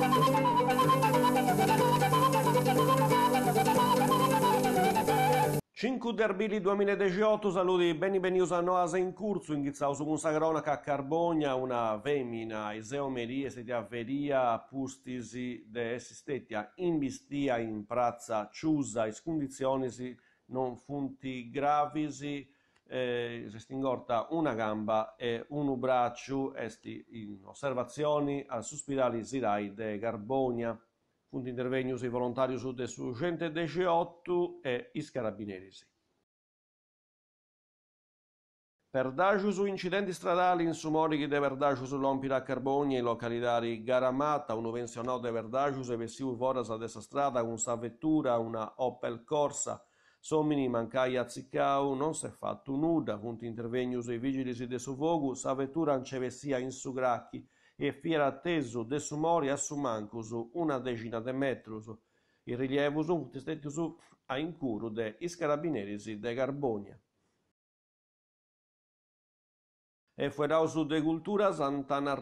5 Derbili 2018, saluti beni benvenuti a Noase in Curso, in ghizza su Musa a Carbogna, una femmina, iseomerie, sedia veria, pustisi de esistettia, in bistia, in prazza, ciusa, in non funti gravisi, eh, restingorta una gamba e un braccio esti in osservazioni al suspirali zirai de Garbonia. Punto intervegno sui volontari su de su 118 e i Per Perdaggio su incidenti stradali in Sumorichi de Verdaggio sull'Ompira a Carbonia in località di Garamata, un ovenzionò de Verdaggio se vessivo fuori da questa strada con sa vettura, una Opel Corsa, Somini a Zicau non si è fatto nuda, funt intervenius i vigilis de su vogus, aveturan cevessia in su gracchi, e fiera atteso de su mori a su mancus, una decina de metrus. Il rilievo su funt stetius a incuru de iscarabineris de Garbonia. e fueraus de cultura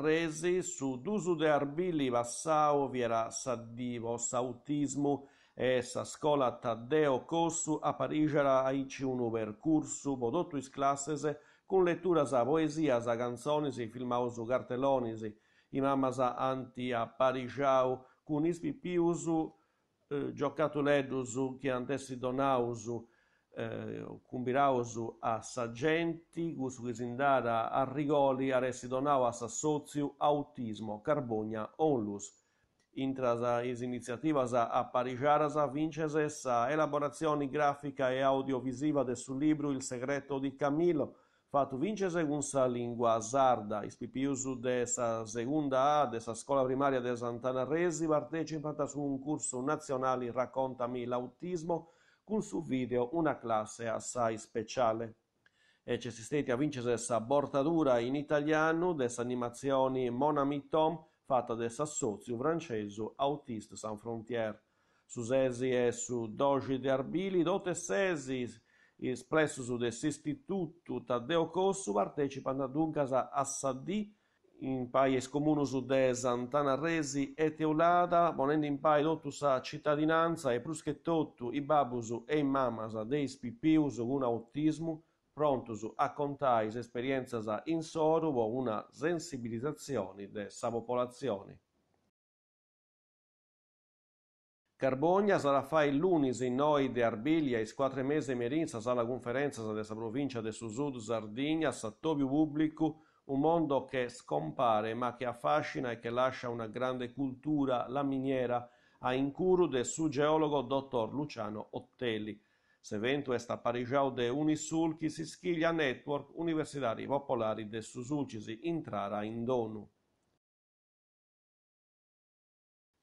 resi, su d'uso de arbili vassao viera saddivo sautismo Essa scola Taddeo Cossu a Parigera aici unu percursu podotus classes con lettura letturas a poesias, a canzones, filmaus cartellonis, i mammas anti a Parigiau, con ispi piusu, eh, gioccatuleddus, che antessi donausu, eh, cumbirausu a Sagenti, cus quisindara a Rigoli, a Ressidonau a Sassoziu, autismo, Carbogna, onlus intra iniziativa a Parigiara za vincere sa elaborazione grafica e audiovisiva del suo libro Il segreto di Camillo, fatto vincere con sa lingua sarda, ispipiuso de sa seconda A de sa scuola primaria de Santana Resi, partecipa su un corso nazionale Raccontami l'autismo, con su video una classe assai speciale e ci si stati a vincere sa bortadura in italiano des animazioni Monami Tom fatta del Sassozio Francese Autiste Sans Frontières. Sesi e su Doge di Arbili, dote sesi, espresso su dell'istituto Taddeo Cossu, partecipano ad dunque a Assadì, in paese comune su de Santana Resi e Teulada, ponendo in paese totus sa cittadinanza e tutto i babusu e i mamasa dei spipius con autismo, prontus a contai s'esperienzas in Soru una sensibilizzazione della popolazione. Carbogna sarà fai l'unis in noi di Arbiglia e squadre mese merinza alla conferenza della provincia del sud Sardegna sa pubblico un mondo che scompare ma che affascina e che lascia una grande cultura, la miniera, a incuru del suo geologo dottor Luciano Otteli, se evento est apparejau de si schiglia Network Universitari Popolari de Susulcisi intrara in dono.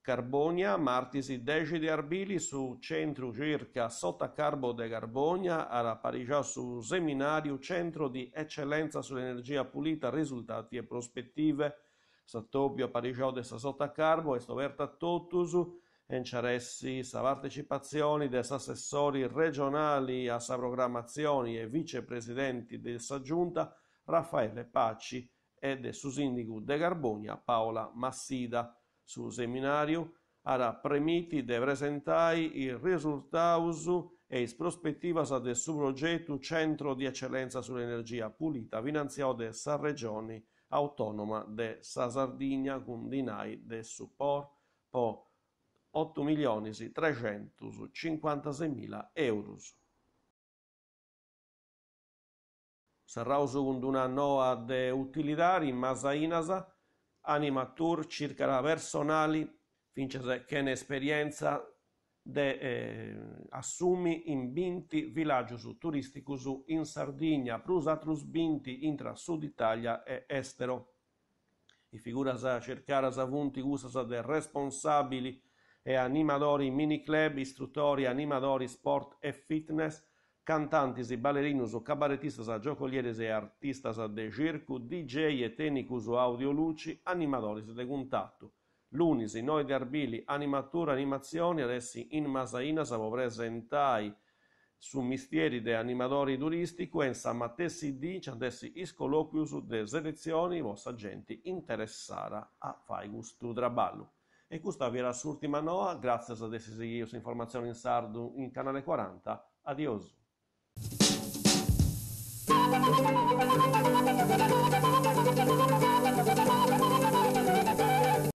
Carbonia, martisi decidi arbili su centro circa sota carbo de Carbonia, ara parigià su seminario centro di eccellenza sull'energia pulita, risultati e prospettive, satopio parigiò de sa sota carbo, est oberta interessi sa partecipazioni dei assessori regionali a sa programmazioni e vicepresidenti de sa giunta Raffaele Pacci e del su de Garbogna Paola Massida. Su seminario era premiti de presentai il risultato e is prospettiva del suo progetto Centro di Eccellenza sull'Energia Pulita finanziato de sa Regioni Autonoma de sa Sardigna con dinai de supporto. 8.356.000 euro. Sarà mila una noa de utilitari in masa inasa, animatur circa la personali, finché che ne esperienza de eh, assumi in binti villaggios turisticus in Sardigna, prus atrus binti intra sud Italia e estero. I figuras cercaras avunti usas de responsabili e animadori club, istruttori, animadori sport e fitness, cantanti, ballerini, cabaretisti, giocolieri e artistas de circo, DJ e audio luci, animadores di contatto. Lunisi, noi di Arbili, animatura, animazioni, adesso in Masaina siamo presentai su mistieri di animatori turistico e in San Mattesi di adesso is colloquius de selezioni vostra gente interessata a fare questo traballo e Gustav era s'ultima noa, grazie a desse seguius informazioni in sardu in Canale 40. Adios. Thank you.